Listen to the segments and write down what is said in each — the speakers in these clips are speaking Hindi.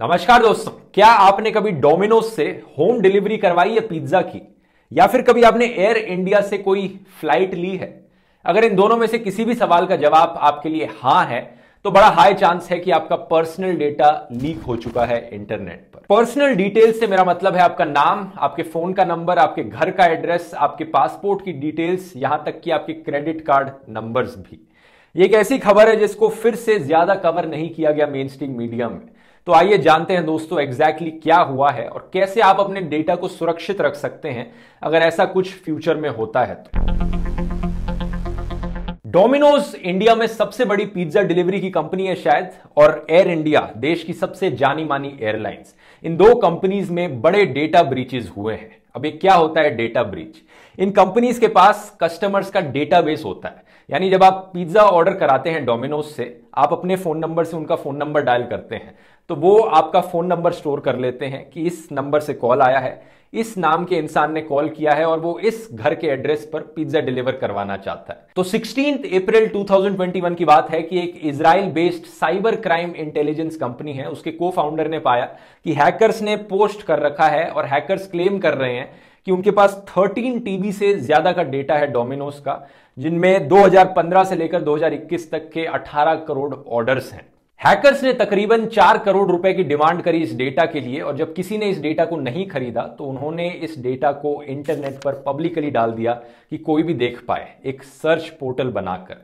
नमस्कार दोस्तों क्या आपने कभी डोमिनोज से होम डिलीवरी करवाई है पिज्जा की या फिर कभी आपने एयर इंडिया से कोई फ्लाइट ली है अगर इन दोनों में से किसी भी सवाल का जवाब आपके लिए हां है तो बड़ा हाई चांस है कि आपका पर्सनल डेटा लीक हो चुका है इंटरनेट पर पर्सनल डिटेल से मेरा मतलब है आपका नाम आपके फोन का नंबर आपके घर का एड्रेस आपके पासपोर्ट की डिटेल्स यहां तक कि आपके क्रेडिट कार्ड नंबर्स भी ये एक ऐसी खबर है जिसको फिर से ज्यादा कवर नहीं किया गया मेन मीडिया में तो आइए जानते हैं दोस्तों एग्जैक्टली exactly क्या हुआ है और कैसे आप अपने डेटा को सुरक्षित रख सकते हैं अगर ऐसा कुछ फ्यूचर में होता है तो डोमिनोज इंडिया में सबसे बड़ी पिज्जा डिलीवरी की कंपनी है शायद और एयर इंडिया देश की सबसे जानी मानी एयरलाइंस इन दो कंपनीज में बड़े डेटा ब्रीचेज हुए हैं अब ये क्या होता है डेटा ब्रीच इन कंपनीज के पास कस्टमर्स का डेटाबेस होता है यानी जब आप पिज्जा ऑर्डर कराते हैं डोमिनोज से आप अपने फोन नंबर से उनका फोन नंबर डायल करते हैं तो वो आपका फ़ोन नंबर स्टोर कर लेते हैं कि इस नंबर से कॉल आया है इस नाम के इंसान ने कॉल किया है और वो इस घर के एड्रेस पर पिज्जा डिलीवर करवाना चाहता है तो सिक्सटीन अप्रैल 2021 की बात है कि एक Israel based cyber crime intelligence company है उसके को फाउंडर ने पाया कि हैकर्स ने पोस्ट कर रखा है और हैकर्स क्लेम कर रहे हैं कि उनके पास 13 टीबी से ज्यादा का डेटा है डोमिनोज का जिनमें 2015 से लेकर 2021 तक के 18 करोड़ ऑर्डर्स हैं हैकर्स ने तकरीबन चार करोड़ रुपए की डिमांड करी इस डेटा के लिए और जब किसी ने इस डेटा को नहीं खरीदा तो उन्होंने इस डेटा को इंटरनेट पर पब्लिकली डाल दिया कि कोई भी देख पाए एक सर्च पोर्टल बनाकर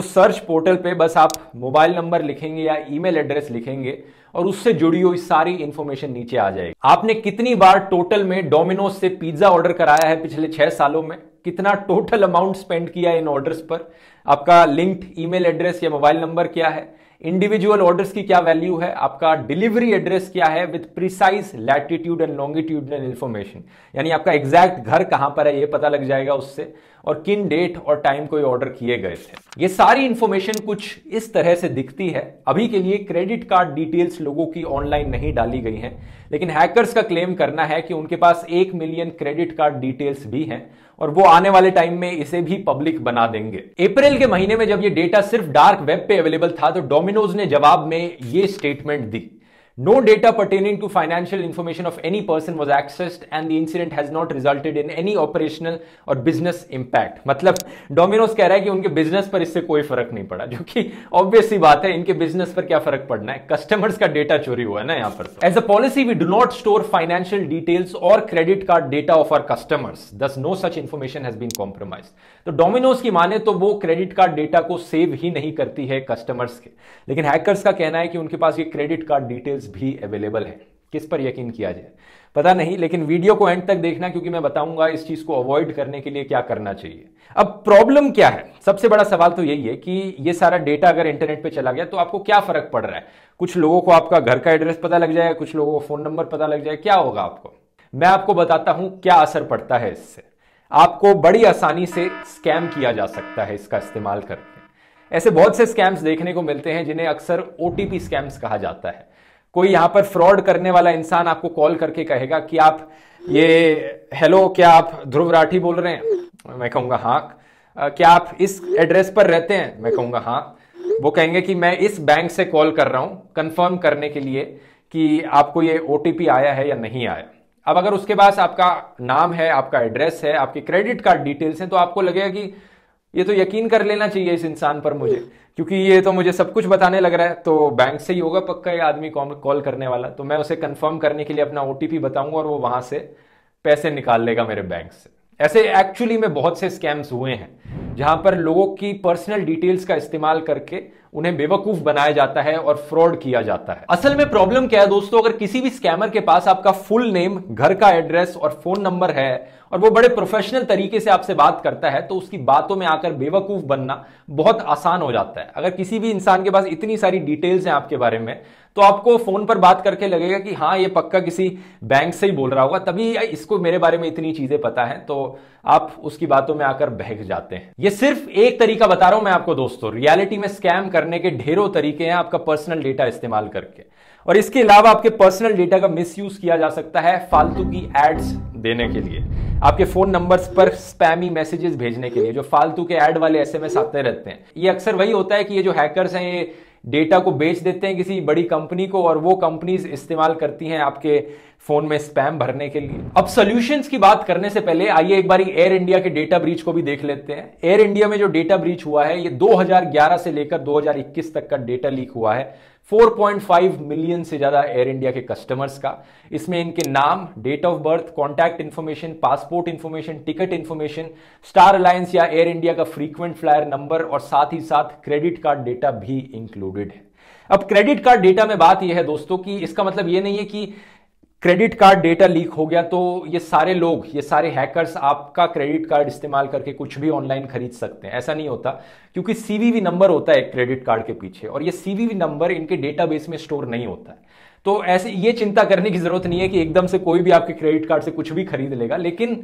उस सर्च पोर्टल पे बस आप मोबाइल नंबर लिखेंगे या ईमेल एड्रेस लिखेंगे और उससे जुड़ी हुई सारी इंफॉर्मेशन नीचे आ जाएगी आपने कितनी बार टोटल में डोमिनोज से पिज्जा ऑर्डर कराया है पिछले छह सालों में कितना टोटल अमाउंट स्पेंड किया इन ऑर्डर्स पर आपका लिंक्ड ईमेल एड्रेस या मोबाइल नंबर क्या है इंडिविजुअल ऑर्डर्स की क्या वैल्यू है आपका डिलीवरी एड्रेस क्या है with precise latitude and longitude and information यानी आपका एग्जैक्ट घर कहां पर है ये पता लग जाएगा उससे और किन डेट और टाइम को ये ऑर्डर किए गए थे ये सारी इंफॉर्मेशन कुछ इस तरह से दिखती है अभी के लिए क्रेडिट कार्ड डिटेल्स लोगों की ऑनलाइन नहीं डाली गई हैं लेकिन हैकर्स का क्लेम करना है कि उनके पास एक मिलियन क्रेडिट कार्ड डिटेल्स भी हैं और वो आने वाले टाइम में इसे भी पब्लिक बना देंगे अप्रैल के महीने में जब ये डेटा सिर्फ डार्क वेब पे अवेलेबल था तो डोमिनोज ने जवाब में ये स्टेटमेंट दी No data pertaining to financial information of any person was accessed and the incident has not resulted in any operational और business impact. मतलब डोमिनोज कह रहा है कि उनके बिजनेस पर इससे कोई फर्क नहीं पड़ा जो कि ऑब्वियस ही बात है इनके बिजनेस पर क्या फर्क पड़ना है कस्टमर्स का डेटा चोरी हुआ है ना यहाँ पर as a policy we do not store financial details और credit card data of our customers thus no such information has been compromise तो डोमिनोज तो की माने तो वो क्रेडिट कार्ड डेटा को सेव ही नहीं करती है कस्टमर्स के लेकिन हैकर्स का कहना है कि उनके पास ये क्रेडिट कार्ड डिटेल्स कोर्सेज भी अवेलेबल है किस पर यकीन किया जाए पता नहीं लेकिन वीडियो को एंड तक देखना क्योंकि मैं बताऊंगा इस चीज को अवॉइड करने के लिए क्या करना चाहिए अब प्रॉब्लम क्या है सबसे बड़ा सवाल तो यही है कि ये सारा डेटा अगर इंटरनेट पे चला गया तो आपको क्या फर्क पड़ रहा है कुछ लोगों को आपका घर का एड्रेस पता लग जाएगा कुछ लोगों को फोन नंबर पता लग जाएगा क्या होगा आपको मैं आपको बताता हूं क्या असर पड़ता है इससे आपको बड़ी आसानी से स्कैम किया जा सकता है इसका इस्तेमाल करके ऐसे बहुत से स्कैम्स देखने को मिलते हैं जिन्हें अक्सर ओटीपी स्कैम्स कहा जाता है कोई यहां पर फ्रॉड करने वाला इंसान आपको कॉल करके कहेगा कि आप ये हेलो क्या आप ध्रुव राठी बोल रहे हैं मैं कहूँगा हाँ क्या आप इस एड्रेस पर रहते हैं मैं कहूँगा हाँ वो कहेंगे कि मैं इस बैंक से कॉल कर रहा हूं कंफर्म करने के लिए कि आपको ये ओ आया है या नहीं आया अब अगर उसके पास आपका नाम है आपका एड्रेस है आपके क्रेडिट कार्ड डिटेल्स हैं तो आपको लगेगा कि ये तो यकीन कर लेना चाहिए इस इंसान पर मुझे क्योंकि ये तो मुझे सब कुछ बताने लग रहा है तो बैंक से ही होगा पक्का ये आदमी कॉल करने वाला तो मैं उसे कंफर्म करने के लिए अपना ओटीपी बताऊंगा और वो वहां से पैसे निकाल लेगा मेरे बैंक से ऐसे एक्चुअली में बहुत से स्कैम्स हुए हैं जहां पर लोगों की पर्सनल डिटेल्स का इस्तेमाल करके उन्हें बेवकूफ बनाया जाता है और फ्रॉड किया जाता है असल में प्रॉब्लम क्या है दोस्तों अगर किसी भी स्कैमर के पास आपका फुल नेम घर का एड्रेस और फोन नंबर है और वो बड़े प्रोफेशनल तरीके से आपसे बात करता है तो उसकी बातों में आकर बेवकूफ बनना बहुत आसान हो जाता है अगर किसी भी इंसान के पास इतनी सारी डिटेल्स हैं आपके बारे में तो आपको फोन पर बात करके लगेगा कि हाँ ये पक्का किसी बैंक से ही बोल रहा होगा तभी इसको मेरे बारे में इतनी चीजें पता है तो आप उसकी बातों में आकर बहक जाते हैं ये सिर्फ एक तरीका बता रहा हूं मैं आपको दोस्तों रियलिटी में स्कैम करने के ढेरों तरीके हैं आपका पर्सनल डेटा इस्तेमाल करके और इसके अलावा आपके पर्सनल डेटा का मिसयूज किया जा सकता है फालतू की एड्स देने के लिए आपके फोन नंबर्स पर स्पैमी मैसेजेस भेजने के लिए जो फालतू के ऐड वाले एसएमएस आते रहते हैं ये अक्सर वही होता है कि ये जो हैकर्स हैं ये डेटा को बेच देते हैं किसी बड़ी कंपनी को और वो कंपनीज इस्तेमाल करती हैं आपके फोन में स्पैम भरने के लिए अब सॉल्यूशंस की बात करने से पहले आइए एक बार एयर इंडिया के डेटा ब्रीच को भी देख लेते हैं एयर इंडिया में जो डेटा ब्रीच हुआ है ये 2011 से लेकर 2021 तक का डेटा लीक हुआ है 4.5 मिलियन से ज़्यादा एयर इंडिया के कस्टमर्स का इसमें इनके नाम date of birth contact information passport information ticket information Star Alliance या एयर इंडिया का फ्रीक्वेंट फ्लायर नंबर और साथ ही साथ क्रेडिट कार्ड डेटा भी इंक्लूडेड है अब क्रेडिट कार्ड डेटा में बात यह है दोस्तों कि इसका मतलब यह नहीं है कि क्रेडिट कार्ड डेटा लीक हो गया तो ये सारे लोग ये सारे हैकर्स आपका क्रेडिट कार्ड इस्तेमाल करके कुछ भी ऑनलाइन खरीद सकते हैं ऐसा नहीं होता क्योंकि सीवीवी नंबर होता है क्रेडिट कार्ड के पीछे और ये सीवीवी नंबर इनके डेटाबेस में स्टोर नहीं होता है तो ऐसे ये चिंता करने की जरूरत नहीं है कि एकदम से कोई भी आपके क्रेडिट कार्ड से कुछ भी खरीद लेगा लेकिन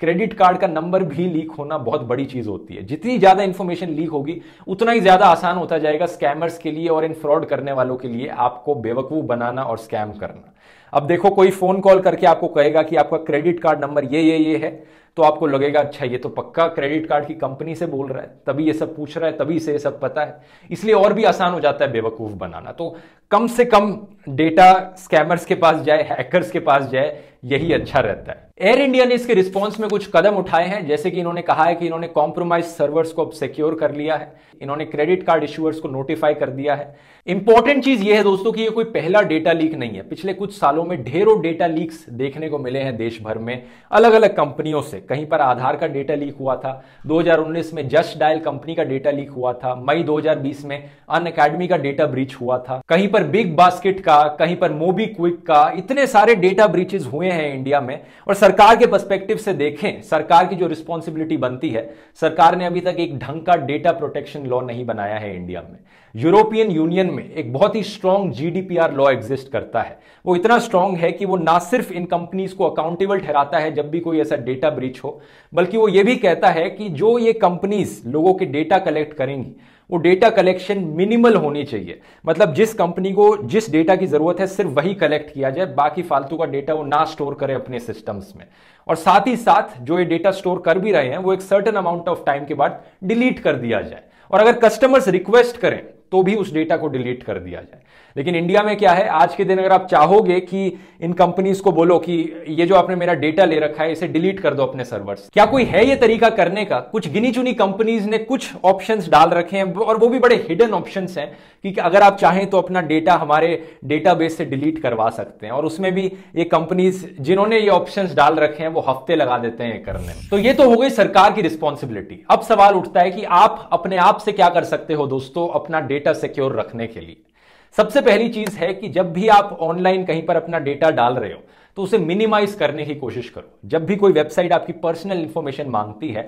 क्रेडिट कार्ड का नंबर भी लीक होना बहुत बड़ी चीज होती है जितनी ज्यादा इन्फॉर्मेशन लीक होगी उतना ही ज्यादा आसान होता जाएगा स्कैमर्स के लिए और इन फ्रॉड करने वालों के लिए आपको बेवकूफ बनाना और स्कैम करना अब देखो कोई फोन कॉल करके आपको कहेगा कि आपका क्रेडिट कार्ड नंबर ये ये ये है तो आपको लगेगा अच्छा ये तो पक्का क्रेडिट कार्ड की कंपनी से बोल रहा है तभी ये सब पूछ रहा है तभी से ये सब पता है इसलिए और भी आसान हो जाता है बेवकूफ़ बनाना तो कम से कम डेटा स्कैमर्स के पास जाए हैकर्स के पास जाए यही अच्छा रहता है एयर इंडिया ने इसके रिस्पॉन्स में कुछ कदम उठाए हैं जैसे कि इन्होंने कहा है कि इन्होंने कॉम्प्रोमाइज सर्वर्स को अब सिक्योर कर लिया है इन्होंने क्रेडिट कार्ड इश्यूअर्स को नोटिफाई कर दिया है इंपॉर्टेंट चीज यह है दोस्तों कि ये कोई पहला डेटा लीक नहीं है पिछले कुछ सालों में ढेरों डेटा लीक्स देखने को मिले हैं देश भर में अलग अलग कंपनियों से कहीं पर आधार का डेटा लीक हुआ था 2019 में जस्ट डायल कंपनी का डेटा लीक हुआ था मई 2020 में अन अकेडमी का डेटा ब्रीच हुआ था कहीं पर बिग बास्केट का कहीं पर मोबी क्विक का इतने सारे डेटा ब्रीचेज हुए हैं इंडिया में और सरकार के पर्सपेक्टिव से देखें सरकार की जो रिस्पॉन्सिबिलिटी बनती है सरकार ने अभी तक एक ढंग का डेटा प्रोटेक्शन लॉ नहीं बनाया है इंडिया में यूरोपियन यूनियन में एक बहुत ही स्ट्रांग जीडीपीआर लॉ एग्जिस्ट करता है वो इतना स्ट्रांग है कि वो ना सिर्फ इन कंपनीज को अकाउंटेबल ठहराता है जब भी कोई ऐसा डेटा ब्रीच हो बल्कि वो ये भी कहता है कि जो ये कंपनीज लोगों के डेटा कलेक्ट करेंगी वो डेटा कलेक्शन मिनिमल होनी चाहिए मतलब जिस कंपनी को जिस डेटा की जरूरत है सिर्फ वही कलेक्ट किया जाए बाकी फालतू का डेटा वो ना स्टोर करे अपने सिस्टम्स में और साथ ही साथ जो ये डेटा स्टोर कर भी रहे हैं वो एक सर्टन अमाउंट ऑफ टाइम के बाद डिलीट कर दिया जाए और अगर कस्टमर्स रिक्वेस्ट करें तो भी उस डेटा को डिलीट कर दिया जाए लेकिन इंडिया में क्या है आज के दिन अगर आप चाहोगे कि इन कंपनीज को बोलो कि ये जो आपने मेरा डेटा ले रखा है इसे डिलीट कर दो अपने सर्वर्स क्या कोई है ये तरीका करने का कुछ गिनी चुनी कंपनीज ने कुछ ऑप्शन डाल रखे हैं और वो भी बड़े हिडन ऑप्शन हैं कि अगर आप चाहें तो अपना डेटा हमारे डेटाबेस से डिलीट करवा सकते हैं और उसमें भी ये कंपनीज जिन्होंने ये ऑप्शन डाल रखे हैं वो हफ्ते लगा देते हैं करने में तो ये तो हो गई सरकार की रिस्पॉन्सिबिलिटी अब सवाल उठता है कि आप अपने आप से क्या कर सकते हो दोस्तों अपना डेटा सिक्योर रखने के लिए सबसे पहली चीज है कि जब भी आप ऑनलाइन कहीं पर अपना डेटा डाल रहे हो तो उसे मिनिमाइज करने की कोशिश करो जब भी कोई वेबसाइट आपकी पर्सनल इंफॉर्मेशन मांगती है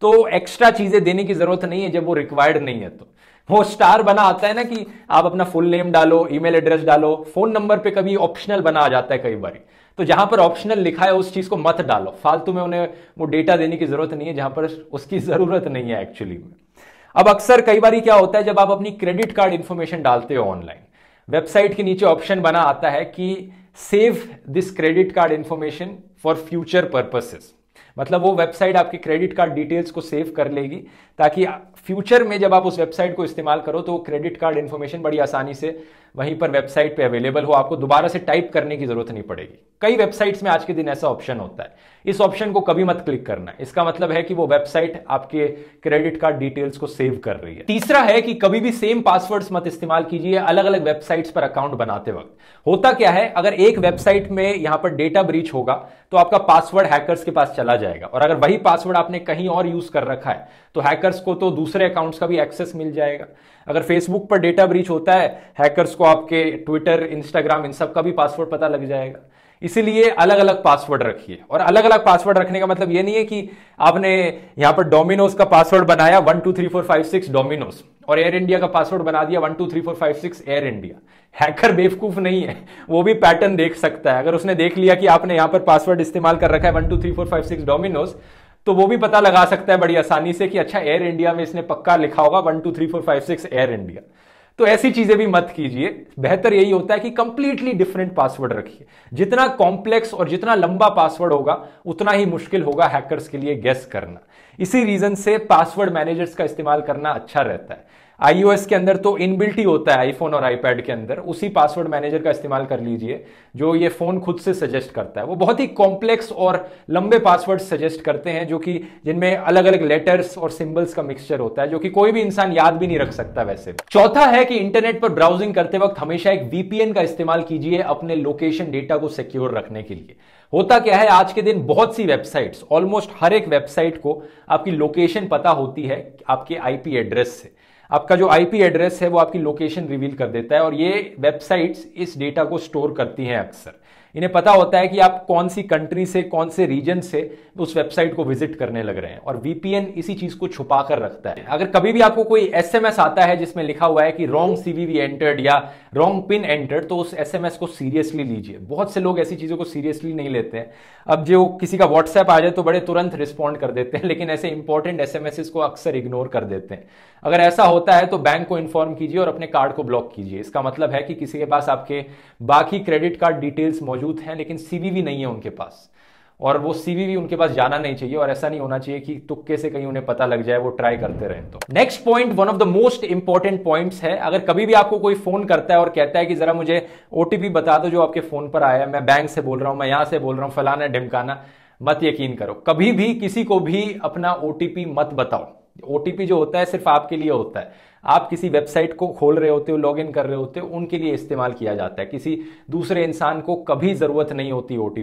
तो एक्स्ट्रा चीजें देने की जरूरत नहीं है जब वो रिक्वायर्ड नहीं है तो वो स्टार बना आता है ना कि आप अपना फुल नेम डालो ईमेल एड्रेस डालो फोन नंबर पे कभी ऑप्शनल बना आ जाता है कई बार तो जहां पर ऑप्शनल लिखा है उस चीज को मत डालो फालतू में उन्हें वो डेटा देने की जरूरत नहीं है जहां पर उसकी जरूरत नहीं है एक्चुअली में अब अक्सर कई बार क्या होता है जब आप अपनी क्रेडिट कार्ड इन्फॉर्मेशन डालते हो ऑनलाइन वेबसाइट के नीचे ऑप्शन बना आता है कि save this credit card information for future purposes मतलब वो वेबसाइट आपके क्रेडिट कार्ड डिटेल्स को सेव कर लेगी ताकि फ्यूचर में जब आप उस वेबसाइट को इस्तेमाल करो तो क्रेडिट कार्ड इन्फॉर्मेशन बड़ी आसानी से वहीं पर वेबसाइट पे अवेलेबल हो आपको दोबारा से टाइप करने की जरूरत नहीं पड़ेगी कई वेबसाइट्स में आज के दिन ऐसा ऑप्शन होता है इस ऑप्शन को कभी मत क्लिक करना इसका मतलब है कि वो वेबसाइट आपके क्रेडिट कार्ड डिटेल्स को सेव कर रही है तीसरा है कि कभी भी सेम पासवर्ड्स मत इस्तेमाल कीजिए अलग अलग वेबसाइट्स पर अकाउंट बनाते वक्त होता क्या है अगर एक वेबसाइट में यहां पर डेटा ब्रीच होगा तो आपका पासवर्ड हैकर्स के पास चला जाए जाएगा और अगर वही पासवर्ड आपने कहीं और यूज कर रखा है तो हैकर्स को तो दूसरे अकाउंट्स का भी एक्सेस मिल जाएगा अगर फेसबुक पर डेटा ब्रीच होता है हैकर्स को आपके ट्विटर इंस्टाग्राम इन सब का भी पासवर्ड पता लग जाएगा इसीलिए अलग अलग पासवर्ड रखिए और अलग अलग पासवर्ड रखने का मतलब ये नहीं है कि आपने यहां पर डोमिनोज का पासवर्ड बनाया one two three four five six Domino's और एयर इंडिया का पासवर्ड बना दिया one two three four five six Air India hacker बेवकूफ नहीं है वो भी पैटर्न देख सकता है अगर उसने देख लिया कि आपने यहां पर पासवर्ड इस्तेमाल कर रखा है one two three four five six Domino's तो वो भी पता लगा सकता है बड़ी आसानी से कि अच्छा एयर इंडिया में इसने पक्का लिखा होगा one two three four five six Air India तो ऐसी चीजें भी मत कीजिए बेहतर यही होता है कि कंप्लीटली डिफरेंट पासवर्ड रखिए जितना कॉम्प्लेक्स और जितना लंबा पासवर्ड होगा उतना ही मुश्किल होगा हैकर्स के लिए गेस करना इसी रीजन से पासवर्ड मैनेजर्स का इस्तेमाल करना अच्छा रहता है आईओएस के अंदर तो इनबिल्ट ही होता है आईफोन और आईपैड के अंदर उसी पासवर्ड मैनेजर का इस्तेमाल कर लीजिए जो ये फ़ोन खुद से सजेस्ट करता है वो बहुत ही कॉम्प्लेक्स और लंबे पासवर्ड सजेस्ट करते हैं जो कि जिनमें अलग अलग लेटर्स और सिंबल्स का मिक्सचर होता है जो कि कोई भी इंसान याद भी नहीं रख सकता वैसे चौथा है कि इंटरनेट पर ब्राउजिंग करते वक्त हमेशा एक वीपीएन का इस्तेमाल कीजिए अपने लोकेशन डेटा को सिक्योर रखने के लिए होता क्या है आज के दिन बहुत सी वेबसाइट्स ऑलमोस्ट हर एक वेबसाइट को आपकी लोकेशन पता होती है आपके आईपी एड्रेस से आपका जो आईपी एड्रेस है वो आपकी लोकेशन रिवील कर देता है और ये वेबसाइट्स इस डेटा को स्टोर करती हैं अक्सर इन्हें पता होता है कि आप कौन सी कंट्री से कौन से रीजन से उस वेबसाइट को विजिट करने लग रहे हैं और वीपीएन इसी चीज को छुपा कर रखता है अगर कभी भी आपको कोई एसएमएस आता है जिसमें लिखा हुआ है कि रॉन्ग सीवीवी एंटर्ड या रॉन्ग पिन एंटर्ड तो उस एसएमएस को सीरियसली लीजिए बहुत से लोग ऐसी चीजों को सीरियसली नहीं लेते हैं अब जो किसी का व्हाट्सएप आ जाए तो बड़े तुरंत रिस्पॉन्ड कर देते हैं लेकिन ऐसे इंपॉर्टेंट एस को अक्सर इग्नोर कर देते हैं अगर ऐसा होता है तो बैंक को इन्फॉर्म कीजिए और अपने कार्ड को ब्लॉक कीजिए इसका मतलब है कि किसी के पास आपके बाकी क्रेडिट कार्ड डिटेल्स मौजूद मौजूद हैं लेकिन सीवीवी नहीं है उनके पास और वो सीवीवी उनके पास जाना नहीं चाहिए और ऐसा नहीं होना चाहिए कि तुक्के से कहीं उन्हें पता लग जाए वो ट्राई करते रहें तो next point one of the most important point है अगर कभी भी आपको कोई फोन करता है और कहता है कि जरा मुझे ओटीपी बता दो जो आपके फोन पर आया है मैं बैंक से बोल रहा हूं मैं यहां से बोल रहा हूं फलाना ढिमकाना मत यकीन करो कभी भी किसी को भी अपना ओटीपी मत बताओ ओटीपी जो होता है सिर्फ आपके लिए होता है आप किसी वेबसाइट को खोल रहे होते हो लॉग इन कर रहे होते हो उनके लिए इस्तेमाल किया जाता है किसी दूसरे इंसान को कभी ज़रूरत नहीं होती ओ की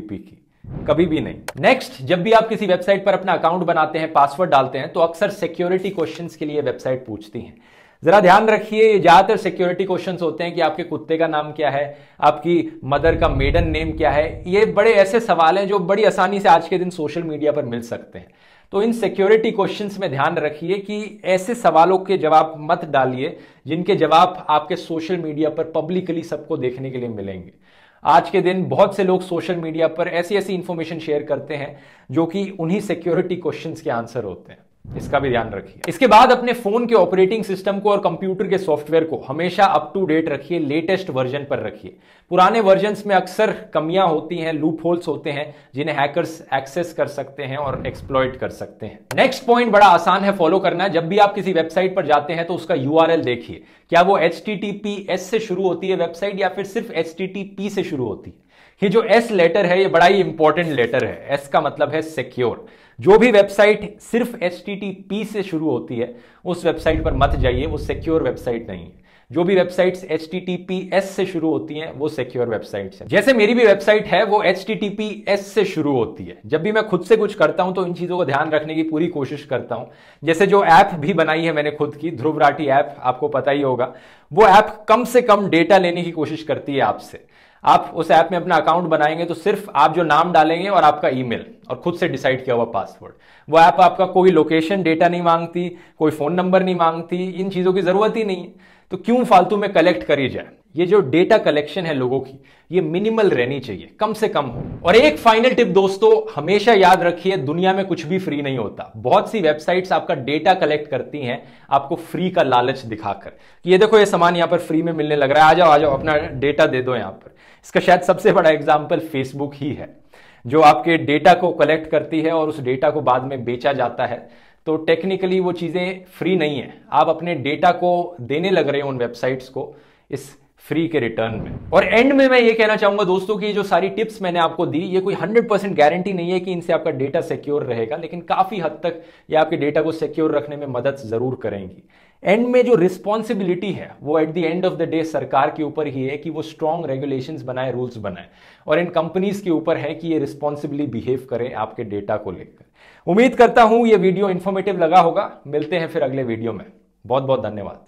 कभी भी नहीं नेक्स्ट जब भी आप किसी वेबसाइट पर अपना अकाउंट बनाते हैं पासवर्ड डालते हैं तो अक्सर सिक्योरिटी क्वेश्चन के लिए वेबसाइट पूछती है जरा ध्यान रखिए ये ज्यादातर सिक्योरिटी क्वेश्चंस होते हैं कि आपके कुत्ते का नाम क्या है आपकी मदर का मेडन नेम क्या है ये बड़े ऐसे सवाल हैं जो बड़ी आसानी से आज के दिन सोशल मीडिया पर मिल सकते हैं तो इन सिक्योरिटी क्वेश्चंस में ध्यान रखिए कि ऐसे सवालों के जवाब मत डालिए जिनके जवाब आपके सोशल मीडिया पर पब्लिकली सबको देखने के लिए मिलेंगे आज के दिन बहुत से लोग सोशल मीडिया पर ऐसी ऐसी इंफॉर्मेशन शेयर करते हैं जो कि उन्हीं सिक्योरिटी क्वेश्चंस के आंसर होते हैं इसका भी ध्यान रखिए इसके बाद अपने फोन के ऑपरेटिंग सिस्टम को और कंप्यूटर के सॉफ्टवेयर को हमेशा अप टू डेट रखिए लेटेस्ट वर्जन पर रखिए पुराने वर्जन में अक्सर कमियां होती हैं लूप होल्स होते हैं जिन्हें हैकर्स एक्सेस कर सकते हैं और एक्सप्लॉयट कर सकते हैं नेक्स्ट पॉइंट बड़ा आसान है फॉलो करना जब भी आप किसी वेबसाइट पर जाते हैं तो उसका यू देखिए क्या वो एच से शुरू होती है वेबसाइट या फिर सिर्फ एच से शुरू होती है ये जो एस लेटर है ये बड़ा ही इंपॉर्टेंट लेटर है एस का मतलब है सिक्योर जो भी वेबसाइट सिर्फ एच से शुरू होती है उस वेबसाइट पर मत जाइए वो सिक्योर वेबसाइट नहीं है जो भी वेबसाइट्स एच से शुरू होती हैं वो सिक्योर वेबसाइट्स हैं जैसे मेरी भी वेबसाइट है वो एच से शुरू होती है जब भी मैं खुद से कुछ करता हूं तो इन चीज़ों को ध्यान रखने की पूरी कोशिश करता हूं जैसे जो ऐप भी बनाई है मैंने खुद की ध्रुव राठी ऐप आपको पता ही होगा वो ऐप कम से कम डेटा लेने की कोशिश करती है आपसे आप उस ऐप में अपना अकाउंट बनाएंगे तो सिर्फ आप जो नाम डालेंगे और आपका ईमेल और खुद से डिसाइड किया हुआ पासवर्ड वो ऐप आप आपका कोई लोकेशन डेटा नहीं मांगती कोई फ़ोन नंबर नहीं मांगती इन चीज़ों की ज़रूरत ही नहीं है तो क्यों फालतू में कलेक्ट करी जाए ये जो डेटा कलेक्शन है लोगों की ये मिनिमल रहनी चाहिए कम से कम हो और एक फाइनल टिप दोस्तों हमेशा याद रखिए दुनिया में कुछ भी फ्री नहीं होता बहुत सी वेबसाइट्स आपका डेटा कलेक्ट करती हैं आपको फ्री का लालच दिखाकर ये देखो ये सामान यहाँ पर फ्री में मिलने लग रहा है आ जाओ आ जाओ अपना डेटा दे दो यहां पर इसका शायद सबसे बड़ा एग्जाम्पल फेसबुक ही है जो आपके डेटा को कलेक्ट करती है और उस डेटा को बाद में बेचा जाता है तो टेक्निकली वो चीज़ें फ्री नहीं है आप अपने डेटा को देने लग रहे हो उन वेबसाइट्स को इस फ्री के रिटर्न में और एंड में मैं ये कहना चाहूंगा दोस्तों कि जो सारी टिप्स मैंने आपको दी ये कोई 100 परसेंट गारंटी नहीं है कि इनसे आपका डेटा सिक्योर रहेगा लेकिन काफी हद तक ये आपके डेटा को सिक्योर रखने में मदद जरूर करेंगी एंड में जो रिस्पॉन्सिबिलिटी है वो at the end of the day सरकार के ऊपर ही है कि वो स्ट्रॉन्ग रेगुलेशन बनाए रूल्स बनाए और इन कंपनीज के ऊपर है कि ये रिस्पॉन्सिबली बिहेव करें आपके डेटा को लेकर उम्मीद करता हूं ये वीडियो इन्फॉर्मेटिव लगा होगा मिलते हैं फिर अगले वीडियो में बहुत बहुत धन्यवाद